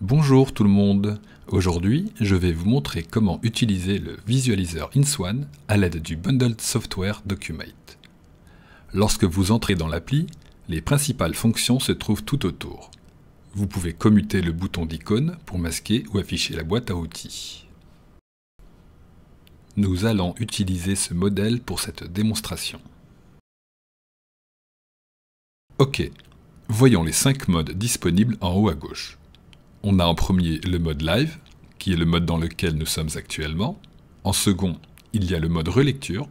Bonjour tout le monde Aujourd'hui, je vais vous montrer comment utiliser le visualiseur InSwan à l'aide du bundled software Documate. Lorsque vous entrez dans l'appli, les principales fonctions se trouvent tout autour. Vous pouvez commuter le bouton d'icône pour masquer ou afficher la boîte à outils. Nous allons utiliser ce modèle pour cette démonstration. Ok, voyons les 5 modes disponibles en haut à gauche on a en premier le mode live, qui est le mode dans lequel nous sommes actuellement. En second, il y a le mode relecture,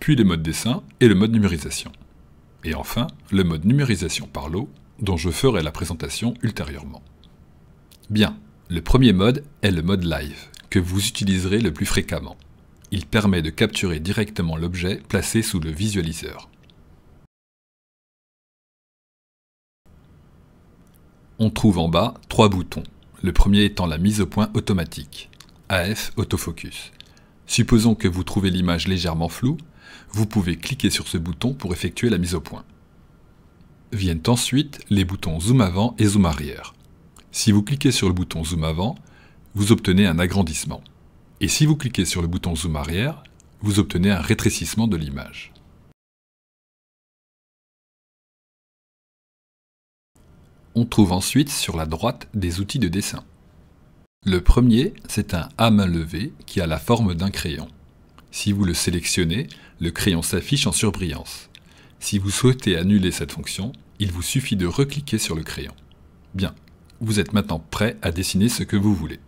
puis le mode dessin et le mode numérisation. Et enfin, le mode numérisation par lot, dont je ferai la présentation ultérieurement. Bien, le premier mode est le mode live, que vous utiliserez le plus fréquemment. Il permet de capturer directement l'objet placé sous le visualiseur. on trouve en bas trois boutons, le premier étant la mise au point automatique, AF Autofocus. Supposons que vous trouvez l'image légèrement floue, vous pouvez cliquer sur ce bouton pour effectuer la mise au point. Viennent ensuite les boutons zoom avant et zoom arrière. Si vous cliquez sur le bouton zoom avant, vous obtenez un agrandissement. Et si vous cliquez sur le bouton zoom arrière, vous obtenez un rétrécissement de l'image. On trouve ensuite sur la droite des outils de dessin. Le premier, c'est un à main levée qui a la forme d'un crayon. Si vous le sélectionnez, le crayon s'affiche en surbrillance. Si vous souhaitez annuler cette fonction, il vous suffit de recliquer sur le crayon. Bien, vous êtes maintenant prêt à dessiner ce que vous voulez.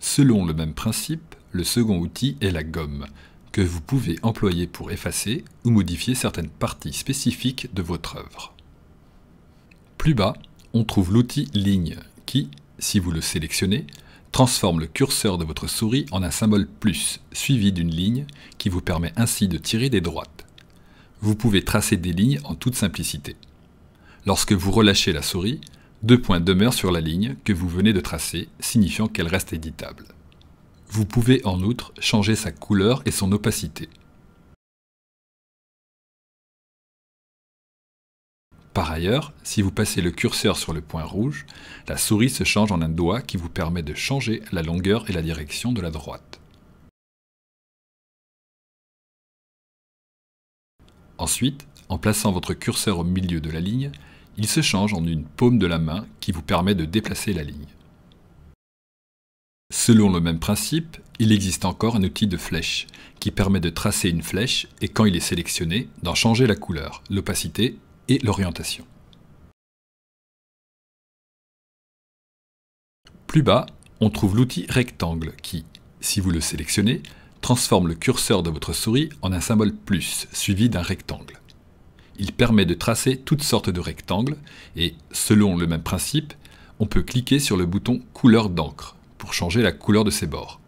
Selon le même principe, le second outil est la gomme, que vous pouvez employer pour effacer ou modifier certaines parties spécifiques de votre œuvre. Plus bas, on trouve l'outil ligne qui, si vous le sélectionnez, transforme le curseur de votre souris en un symbole plus suivi d'une ligne qui vous permet ainsi de tirer des droites. Vous pouvez tracer des lignes en toute simplicité. Lorsque vous relâchez la souris, deux points demeurent sur la ligne que vous venez de tracer, signifiant qu'elle reste éditable. Vous pouvez en outre changer sa couleur et son opacité. Par ailleurs, si vous passez le curseur sur le point rouge, la souris se change en un doigt qui vous permet de changer la longueur et la direction de la droite. Ensuite, en plaçant votre curseur au milieu de la ligne, il se change en une paume de la main qui vous permet de déplacer la ligne. Selon le même principe, il existe encore un outil de flèche qui permet de tracer une flèche et quand il est sélectionné, d'en changer la couleur, l'opacité et l'orientation. Plus bas, on trouve l'outil rectangle qui, si vous le sélectionnez, transforme le curseur de votre souris en un symbole plus suivi d'un rectangle. Il permet de tracer toutes sortes de rectangles et, selon le même principe, on peut cliquer sur le bouton couleur d'encre pour changer la couleur de ses bords.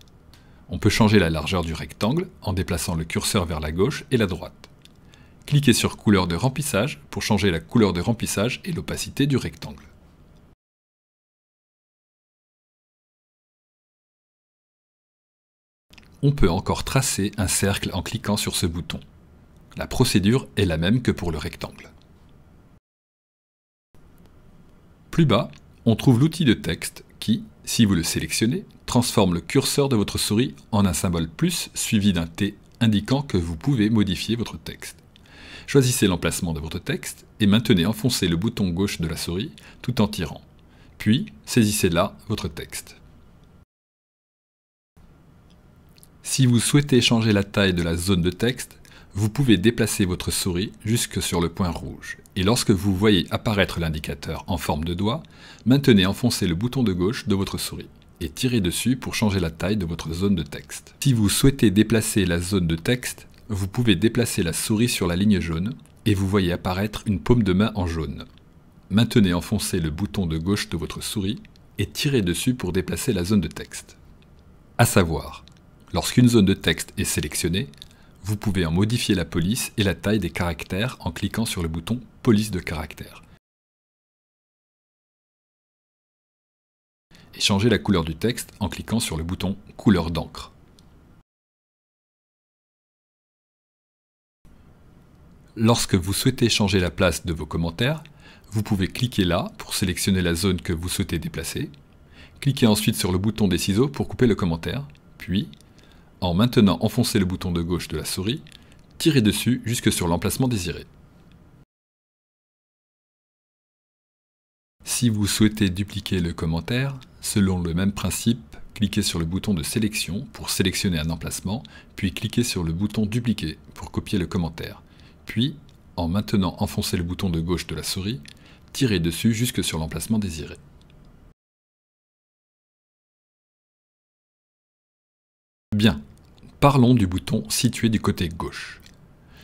On peut changer la largeur du rectangle en déplaçant le curseur vers la gauche et la droite. Cliquez sur couleur de remplissage pour changer la couleur de remplissage et l'opacité du rectangle. On peut encore tracer un cercle en cliquant sur ce bouton. La procédure est la même que pour le rectangle. Plus bas, on trouve l'outil de texte qui, si vous le sélectionnez, transforme le curseur de votre souris en un symbole plus suivi d'un T indiquant que vous pouvez modifier votre texte. Choisissez l'emplacement de votre texte et maintenez enfoncé le bouton gauche de la souris tout en tirant. Puis, saisissez là votre texte. Si vous souhaitez changer la taille de la zone de texte, vous pouvez déplacer votre souris jusque sur le point rouge et lorsque vous voyez apparaître l'indicateur en forme de doigt, maintenez enfoncé le bouton de gauche de votre souris et tirez dessus pour changer la taille de votre zone de texte. Si vous souhaitez déplacer la zone de texte, vous pouvez déplacer la souris sur la ligne jaune et vous voyez apparaître une paume de main en jaune. Maintenez enfoncé le bouton de gauche de votre souris et tirez dessus pour déplacer la zone de texte. À savoir, lorsqu'une zone de texte est sélectionnée, vous pouvez en modifier la police et la taille des caractères en cliquant sur le bouton Police de caractère ». Et changer la couleur du texte en cliquant sur le bouton Couleur d'encre. Lorsque vous souhaitez changer la place de vos commentaires, vous pouvez cliquer là pour sélectionner la zone que vous souhaitez déplacer. Cliquez ensuite sur le bouton des ciseaux pour couper le commentaire, puis en maintenant enfoncer le bouton de gauche de la souris, tirez dessus jusque sur l'emplacement désiré. Si vous souhaitez dupliquer le commentaire, selon le même principe, cliquez sur le bouton de sélection pour sélectionner un emplacement, puis cliquez sur le bouton dupliquer pour copier le commentaire. Puis, en maintenant enfoncer le bouton de gauche de la souris, tirez dessus jusque sur l'emplacement désiré. Bien, parlons du bouton situé du côté gauche.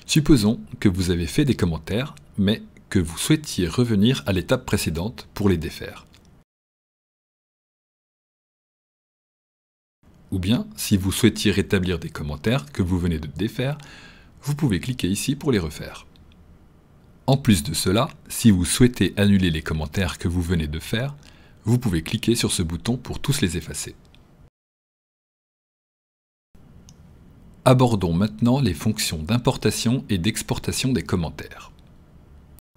Supposons que vous avez fait des commentaires, mais que vous souhaitiez revenir à l'étape précédente pour les défaire. Ou bien, si vous souhaitiez rétablir des commentaires que vous venez de défaire, vous pouvez cliquer ici pour les refaire. En plus de cela, si vous souhaitez annuler les commentaires que vous venez de faire, vous pouvez cliquer sur ce bouton pour tous les effacer. Abordons maintenant les fonctions d'importation et d'exportation des commentaires.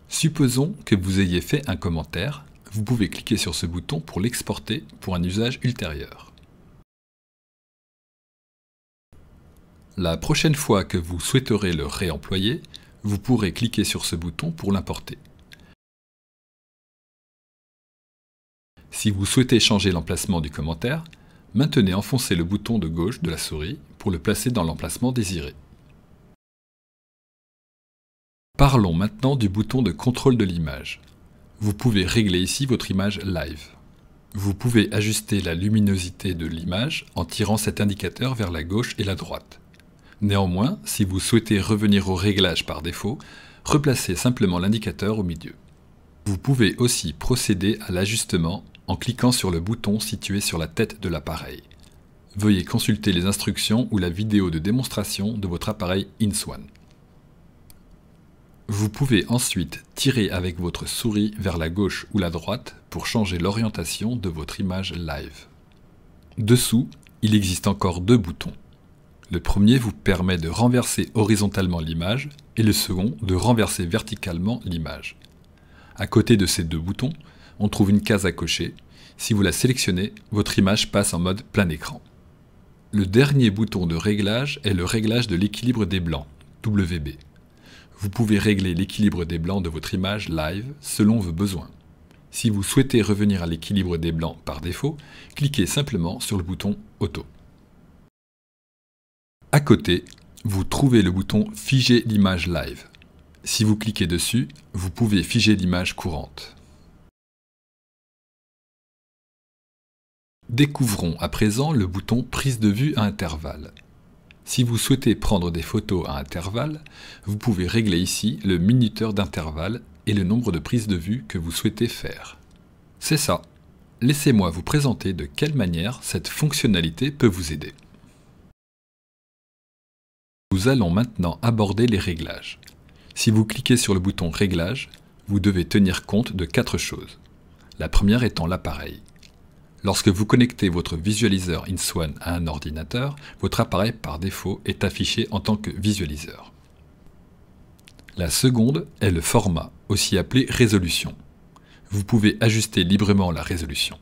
Supposons que vous ayez fait un commentaire, vous pouvez cliquer sur ce bouton pour l'exporter pour un usage ultérieur. La prochaine fois que vous souhaiterez le réemployer, vous pourrez cliquer sur ce bouton pour l'importer. Si vous souhaitez changer l'emplacement du commentaire, Maintenez enfoncé le bouton de gauche de la souris pour le placer dans l'emplacement désiré. Parlons maintenant du bouton de contrôle de l'image. Vous pouvez régler ici votre image live. Vous pouvez ajuster la luminosité de l'image en tirant cet indicateur vers la gauche et la droite. Néanmoins, si vous souhaitez revenir au réglage par défaut, replacez simplement l'indicateur au milieu. Vous pouvez aussi procéder à l'ajustement en cliquant sur le bouton situé sur la tête de l'appareil. Veuillez consulter les instructions ou la vidéo de démonstration de votre appareil InSwan. Vous pouvez ensuite tirer avec votre souris vers la gauche ou la droite pour changer l'orientation de votre image live. Dessous, il existe encore deux boutons. Le premier vous permet de renverser horizontalement l'image et le second de renverser verticalement l'image. À côté de ces deux boutons, on trouve une case à cocher. Si vous la sélectionnez, votre image passe en mode plein écran. Le dernier bouton de réglage est le réglage de l'équilibre des blancs, WB. Vous pouvez régler l'équilibre des blancs de votre image live selon vos besoins. Si vous souhaitez revenir à l'équilibre des blancs par défaut, cliquez simplement sur le bouton Auto. À côté, vous trouvez le bouton Figer l'image live. Si vous cliquez dessus, vous pouvez figer l'image courante. Découvrons à présent le bouton prise de vue à intervalle ». Si vous souhaitez prendre des photos à intervalle, vous pouvez régler ici le minuteur d'intervalle et le nombre de prises de vue que vous souhaitez faire. C'est ça. Laissez-moi vous présenter de quelle manière cette fonctionnalité peut vous aider. Nous allons maintenant aborder les réglages. Si vous cliquez sur le bouton Réglages, vous devez tenir compte de quatre choses. La première étant l'appareil. Lorsque vous connectez votre visualiseur InSwan à un ordinateur, votre appareil par défaut est affiché en tant que visualiseur. La seconde est le format, aussi appelé résolution. Vous pouvez ajuster librement la résolution.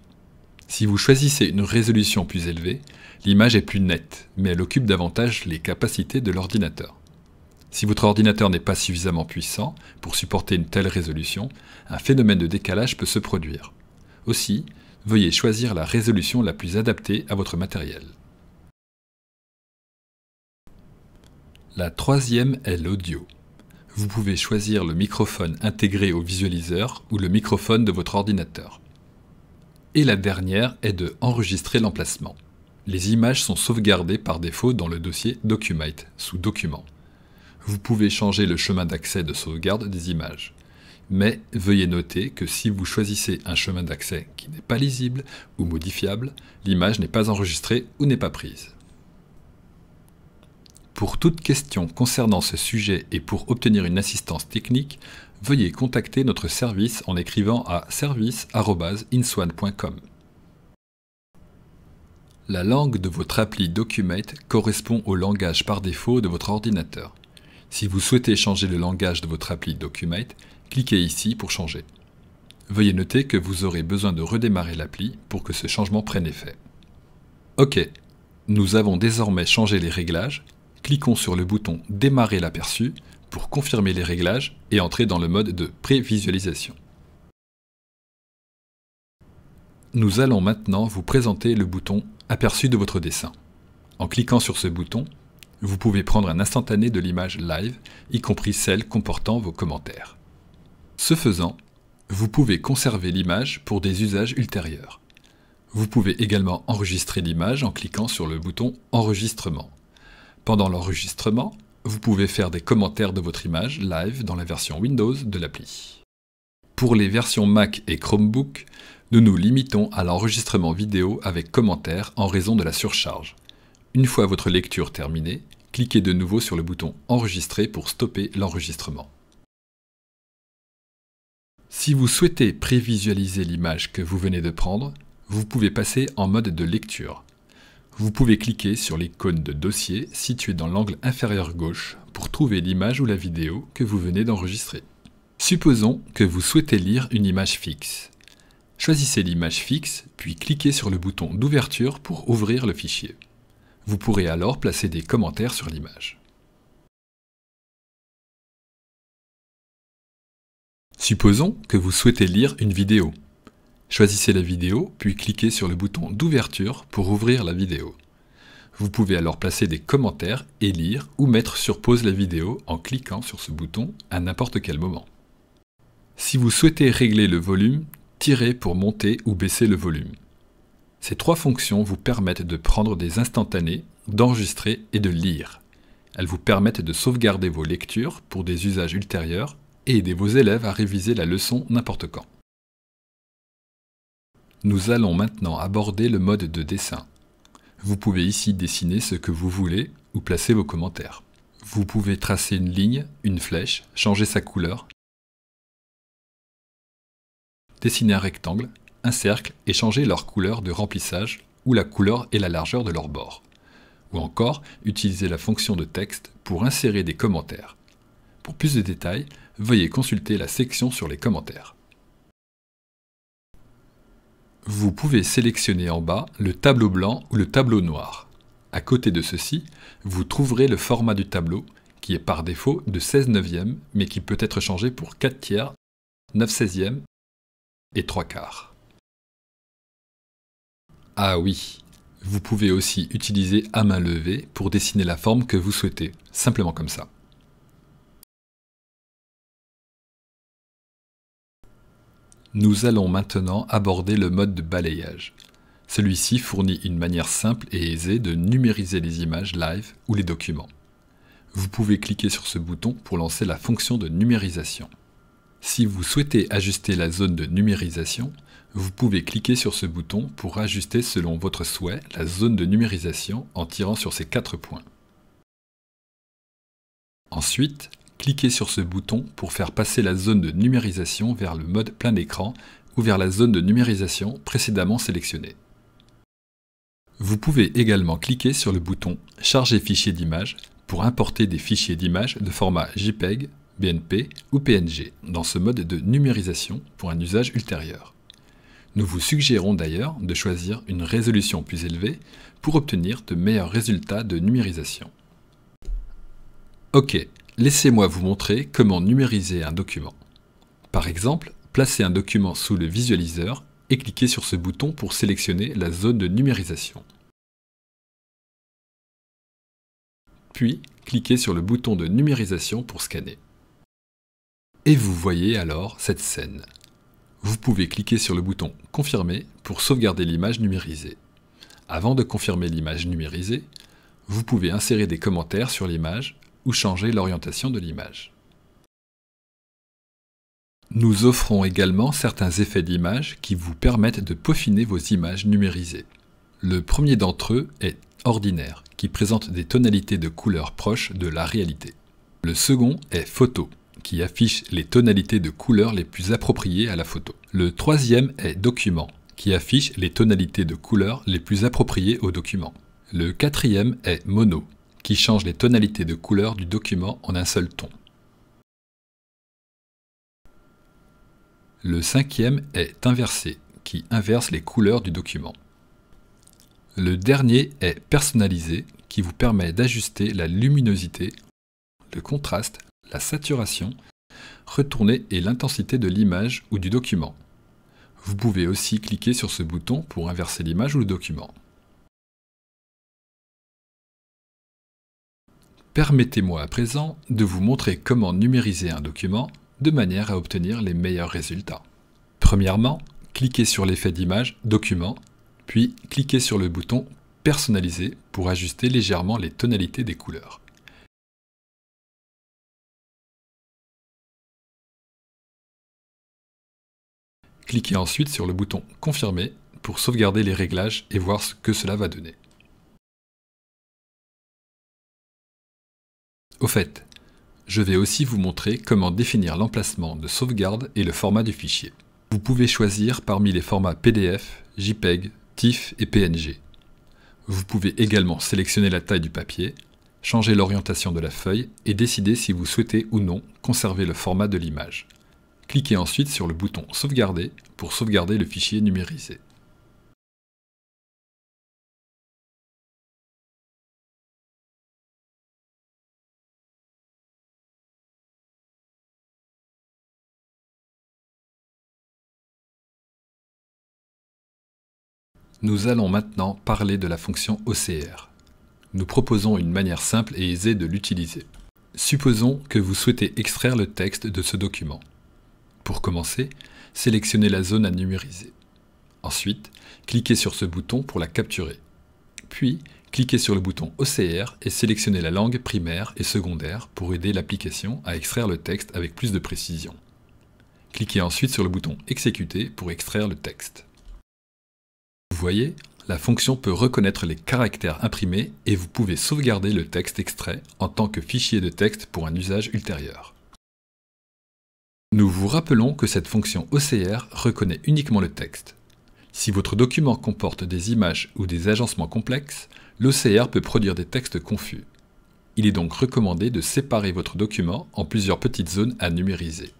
Si vous choisissez une résolution plus élevée, l'image est plus nette, mais elle occupe davantage les capacités de l'ordinateur. Si votre ordinateur n'est pas suffisamment puissant pour supporter une telle résolution, un phénomène de décalage peut se produire. Aussi, veuillez choisir la résolution la plus adaptée à votre matériel. La troisième est l'audio. Vous pouvez choisir le microphone intégré au visualiseur ou le microphone de votre ordinateur. Et la dernière est de enregistrer l'emplacement. Les images sont sauvegardées par défaut dans le dossier Documite, sous Documents. Vous pouvez changer le chemin d'accès de sauvegarde des images mais veuillez noter que si vous choisissez un chemin d'accès qui n'est pas lisible ou modifiable, l'image n'est pas enregistrée ou n'est pas prise. Pour toute question concernant ce sujet et pour obtenir une assistance technique, veuillez contacter notre service en écrivant à service.inswan.com. La langue de votre appli DocuMate correspond au langage par défaut de votre ordinateur. Si vous souhaitez changer le langage de votre appli DocuMate, cliquez ici pour changer. Veuillez noter que vous aurez besoin de redémarrer l'appli pour que ce changement prenne effet. OK, nous avons désormais changé les réglages, cliquons sur le bouton Démarrer l'aperçu pour confirmer les réglages et entrer dans le mode de prévisualisation. Nous allons maintenant vous présenter le bouton Aperçu de votre dessin. En cliquant sur ce bouton, vous pouvez prendre un instantané de l'image live, y compris celle comportant vos commentaires. Ce faisant, vous pouvez conserver l'image pour des usages ultérieurs. Vous pouvez également enregistrer l'image en cliquant sur le bouton Enregistrement. Pendant l'enregistrement, vous pouvez faire des commentaires de votre image live dans la version Windows de l'appli. Pour les versions Mac et Chromebook, nous nous limitons à l'enregistrement vidéo avec commentaires en raison de la surcharge. Une fois votre lecture terminée, cliquez de nouveau sur le bouton Enregistrer pour stopper l'enregistrement. Si vous souhaitez prévisualiser l'image que vous venez de prendre, vous pouvez passer en mode de lecture. Vous pouvez cliquer sur l'icône de dossier située dans l'angle inférieur gauche pour trouver l'image ou la vidéo que vous venez d'enregistrer. Supposons que vous souhaitez lire une image fixe. Choisissez l'image fixe, puis cliquez sur le bouton d'ouverture pour ouvrir le fichier. Vous pourrez alors placer des commentaires sur l'image. Supposons que vous souhaitez lire une vidéo. Choisissez la vidéo, puis cliquez sur le bouton d'ouverture pour ouvrir la vidéo. Vous pouvez alors placer des commentaires et lire ou mettre sur pause la vidéo en cliquant sur ce bouton à n'importe quel moment. Si vous souhaitez régler le volume, tirez pour monter ou baisser le volume. Ces trois fonctions vous permettent de prendre des instantanés, d'enregistrer et de lire. Elles vous permettent de sauvegarder vos lectures pour des usages ultérieurs et aider vos élèves à réviser la leçon n'importe quand. Nous allons maintenant aborder le mode de dessin. Vous pouvez ici dessiner ce que vous voulez ou placer vos commentaires. Vous pouvez tracer une ligne, une flèche, changer sa couleur, dessiner un rectangle, un cercle et changer leur couleur de remplissage ou la couleur et la largeur de leur bord. Ou encore, utiliser la fonction de texte pour insérer des commentaires. Pour plus de détails, veuillez consulter la section sur les commentaires. Vous pouvez sélectionner en bas le tableau blanc ou le tableau noir. À côté de ceci, vous trouverez le format du tableau qui est par défaut de 16 neuvième mais qui peut être changé pour 4 tiers, 9 16e et 3 quarts. Ah oui, vous pouvez aussi utiliser à main levée pour dessiner la forme que vous souhaitez, simplement comme ça. Nous allons maintenant aborder le mode de balayage. Celui-ci fournit une manière simple et aisée de numériser les images live ou les documents. Vous pouvez cliquer sur ce bouton pour lancer la fonction de numérisation. Si vous souhaitez ajuster la zone de numérisation, vous pouvez cliquer sur ce bouton pour ajuster selon votre souhait la zone de numérisation en tirant sur ces quatre points. Ensuite, cliquez sur ce bouton pour faire passer la zone de numérisation vers le mode plein écran ou vers la zone de numérisation précédemment sélectionnée. Vous pouvez également cliquer sur le bouton Charger fichier d'image pour importer des fichiers d'image de format JPEG, BNP ou PNG dans ce mode de numérisation pour un usage ultérieur. Nous vous suggérons d'ailleurs de choisir une résolution plus élevée pour obtenir de meilleurs résultats de numérisation. OK, Laissez-moi vous montrer comment numériser un document. Par exemple, placez un document sous le visualiseur et cliquez sur ce bouton pour sélectionner la zone de numérisation. Puis, cliquez sur le bouton de numérisation pour scanner. Et vous voyez alors cette scène. Vous pouvez cliquer sur le bouton Confirmer pour sauvegarder l'image numérisée. Avant de confirmer l'image numérisée, vous pouvez insérer des commentaires sur l'image ou changer l'orientation de l'image. Nous offrons également certains effets d'image qui vous permettent de peaufiner vos images numérisées. Le premier d'entre eux est ordinaire, qui présente des tonalités de couleurs proches de la réalité. Le second est photo, qui affiche les tonalités de couleurs les plus appropriées à la photo. Le troisième est document, qui affiche les tonalités de couleurs les plus appropriées au document. Le quatrième est mono, qui change les tonalités de couleur du document en un seul ton. Le cinquième est inversé, qui inverse les couleurs du document. Le dernier est personnalisé, qui vous permet d'ajuster la luminosité, le contraste, la saturation, retourner et l'intensité de l'image ou du document. Vous pouvez aussi cliquer sur ce bouton pour inverser l'image ou le document. Permettez-moi à présent de vous montrer comment numériser un document de manière à obtenir les meilleurs résultats. Premièrement, cliquez sur l'effet d'image Document, puis cliquez sur le bouton Personnaliser pour ajuster légèrement les tonalités des couleurs. Cliquez ensuite sur le bouton Confirmer pour sauvegarder les réglages et voir ce que cela va donner. Au fait, je vais aussi vous montrer comment définir l'emplacement de sauvegarde et le format du fichier. Vous pouvez choisir parmi les formats PDF, JPEG, TIFF et PNG. Vous pouvez également sélectionner la taille du papier, changer l'orientation de la feuille et décider si vous souhaitez ou non conserver le format de l'image. Cliquez ensuite sur le bouton Sauvegarder pour sauvegarder le fichier numérisé. Nous allons maintenant parler de la fonction OCR. Nous proposons une manière simple et aisée de l'utiliser. Supposons que vous souhaitez extraire le texte de ce document. Pour commencer, sélectionnez la zone à numériser. Ensuite, cliquez sur ce bouton pour la capturer. Puis, cliquez sur le bouton OCR et sélectionnez la langue primaire et secondaire pour aider l'application à extraire le texte avec plus de précision. Cliquez ensuite sur le bouton Exécuter pour extraire le texte. Vous voyez, la fonction peut reconnaître les caractères imprimés et vous pouvez sauvegarder le texte extrait en tant que fichier de texte pour un usage ultérieur. Nous vous rappelons que cette fonction OCR reconnaît uniquement le texte. Si votre document comporte des images ou des agencements complexes, l'OCR peut produire des textes confus. Il est donc recommandé de séparer votre document en plusieurs petites zones à numériser.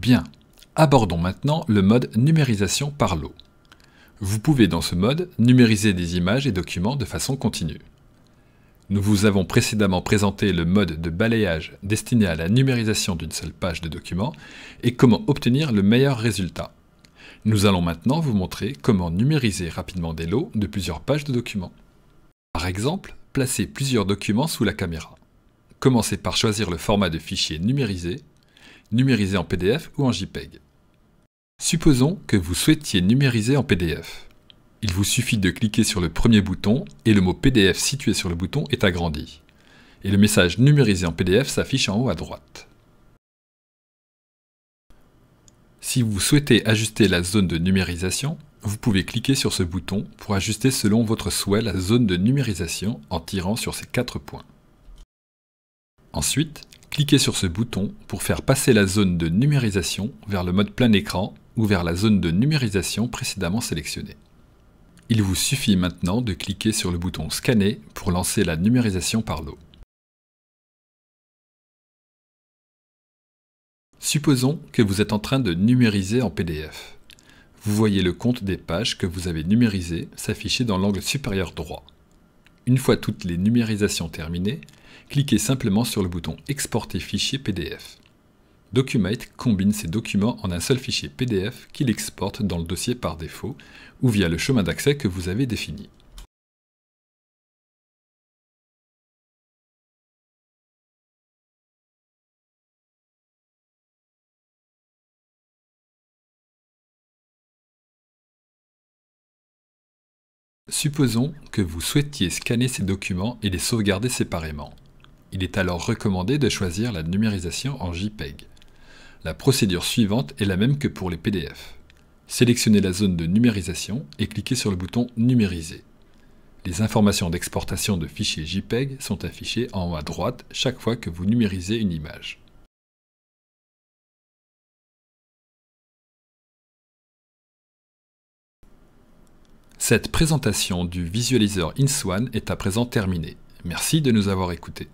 Bien, abordons maintenant le mode numérisation par lot. Vous pouvez dans ce mode numériser des images et documents de façon continue. Nous vous avons précédemment présenté le mode de balayage destiné à la numérisation d'une seule page de document et comment obtenir le meilleur résultat. Nous allons maintenant vous montrer comment numériser rapidement des lots de plusieurs pages de documents. Par exemple, placez plusieurs documents sous la caméra. Commencez par choisir le format de fichier numérisé numérisé en PDF ou en JPEG. Supposons que vous souhaitiez numériser en PDF. Il vous suffit de cliquer sur le premier bouton et le mot PDF situé sur le bouton est agrandi. Et le message numérisé en PDF s'affiche en haut à droite. Si vous souhaitez ajuster la zone de numérisation, vous pouvez cliquer sur ce bouton pour ajuster selon votre souhait la zone de numérisation en tirant sur ces quatre points. Ensuite, Cliquez sur ce bouton pour faire passer la zone de numérisation vers le mode plein écran ou vers la zone de numérisation précédemment sélectionnée. Il vous suffit maintenant de cliquer sur le bouton Scanner pour lancer la numérisation par l'eau. Supposons que vous êtes en train de numériser en PDF. Vous voyez le compte des pages que vous avez numérisées s'afficher dans l'angle supérieur droit. Une fois toutes les numérisations terminées, cliquez simplement sur le bouton Exporter fichier PDF. Documate combine ces documents en un seul fichier PDF qu'il exporte dans le dossier par défaut ou via le chemin d'accès que vous avez défini. Supposons que vous souhaitiez scanner ces documents et les sauvegarder séparément. Il est alors recommandé de choisir la numérisation en JPEG. La procédure suivante est la même que pour les PDF. Sélectionnez la zone de numérisation et cliquez sur le bouton Numériser. Les informations d'exportation de fichiers JPEG sont affichées en haut à droite chaque fois que vous numérisez une image. Cette présentation du visualiseur InSwan est à présent terminée. Merci de nous avoir écoutés.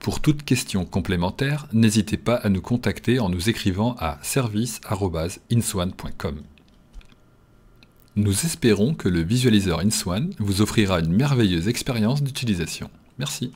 Pour toute question complémentaire, n'hésitez pas à nous contacter en nous écrivant à service.inswan.com. Nous espérons que le visualiseur InSwan vous offrira une merveilleuse expérience d'utilisation. Merci.